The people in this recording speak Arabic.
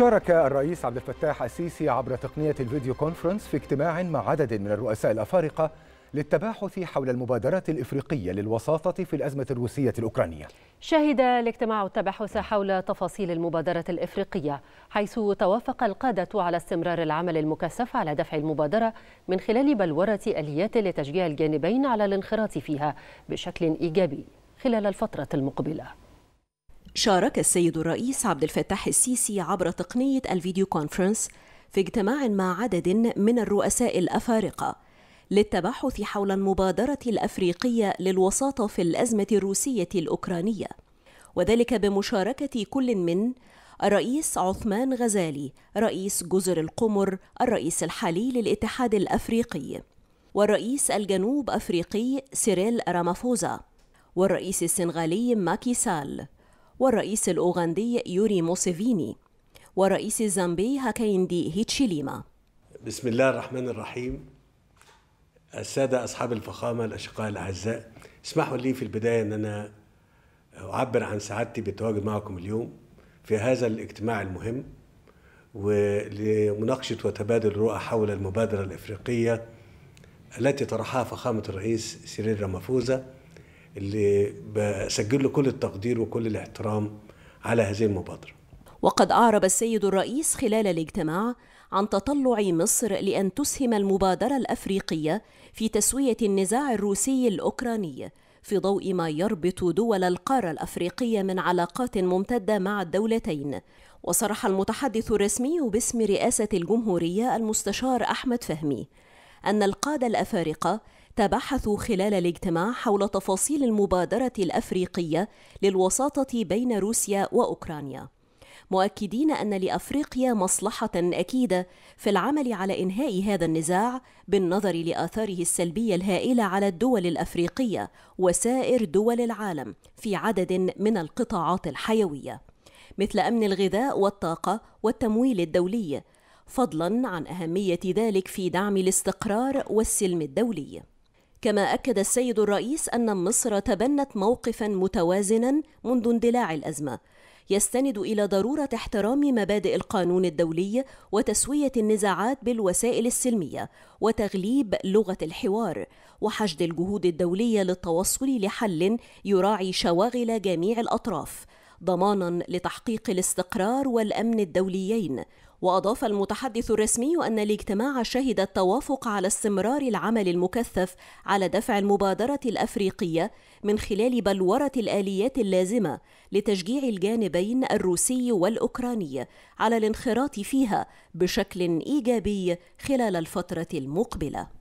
شارك الرئيس عبد الفتاح السيسي عبر تقنية الفيديو كونفرنس في اجتماع مع عدد من الرؤساء الأفارقة للتباحث حول المبادرات الإفريقية للوساطة في الأزمة الروسية الأوكرانية شهد الاجتماع التباحث حول تفاصيل المبادرة الإفريقية حيث توافق القادة على استمرار العمل المكثف على دفع المبادرة من خلال بلورة أليات لتشجيع الجانبين على الانخراط فيها بشكل إيجابي خلال الفترة المقبلة شارك السيد الرئيس عبد الفتاح السيسي عبر تقنية الفيديو كونفرنس في اجتماع مع عدد من الرؤساء الأفارقة للتباحث حول المبادرة الأفريقية للوساطة في الأزمة الروسية الأوكرانية وذلك بمشاركة كل من الرئيس عثمان غزالي رئيس جزر القمر الرئيس الحالي للاتحاد الأفريقي والرئيس الجنوب أفريقي سيريل رامافوزا والرئيس السنغالي ماكي سال والرئيس الأوغندي يوري موسيفيني ورئيس الزامبي هاكايندي هيتشيليما بسم الله الرحمن الرحيم السادة أصحاب الفخامة الأشقاء الأعزاء اسمحوا لي في البداية أن أنا أعبر عن سعادتي بالتواجد معكم اليوم في هذا الاجتماع المهم ولمناقشة وتبادل الرؤى حول المبادرة الإفريقية التي طرحها فخامة الرئيس سيرين رامافوزا اللي بسجل له كل التقدير وكل الاحترام على هذه المبادرة وقد أعرب السيد الرئيس خلال الاجتماع عن تطلع مصر لأن تسهم المبادرة الأفريقية في تسوية النزاع الروسي الأوكراني في ضوء ما يربط دول القارة الأفريقية من علاقات ممتدة مع الدولتين وصرح المتحدث الرسمي باسم رئاسة الجمهورية المستشار أحمد فهمي أن القادة الأفارقة تبحثوا خلال الاجتماع حول تفاصيل المبادرة الأفريقية للوساطة بين روسيا وأوكرانيا مؤكدين أن لأفريقيا مصلحة أكيدة في العمل على إنهاء هذا النزاع بالنظر لآثاره السلبية الهائلة على الدول الأفريقية وسائر دول العالم في عدد من القطاعات الحيوية مثل أمن الغذاء والطاقة والتمويل الدولي فضلا عن أهمية ذلك في دعم الاستقرار والسلم الدولي كما أكد السيد الرئيس أن مصر تبنت موقفا متوازنا منذ اندلاع الأزمة يستند إلى ضرورة احترام مبادئ القانون الدولي وتسوية النزاعات بالوسائل السلمية وتغليب لغة الحوار وحشد الجهود الدولية للتوصل لحل يراعي شواغل جميع الأطراف ضمانا لتحقيق الاستقرار والامن الدوليين وأضاف المتحدث الرسمي أن الاجتماع شهد التوافق على استمرار العمل المكثف على دفع المبادرة الأفريقية من خلال بلورة الآليات اللازمة لتشجيع الجانبين الروسي والأوكراني على الانخراط فيها بشكل إيجابي خلال الفترة المقبلة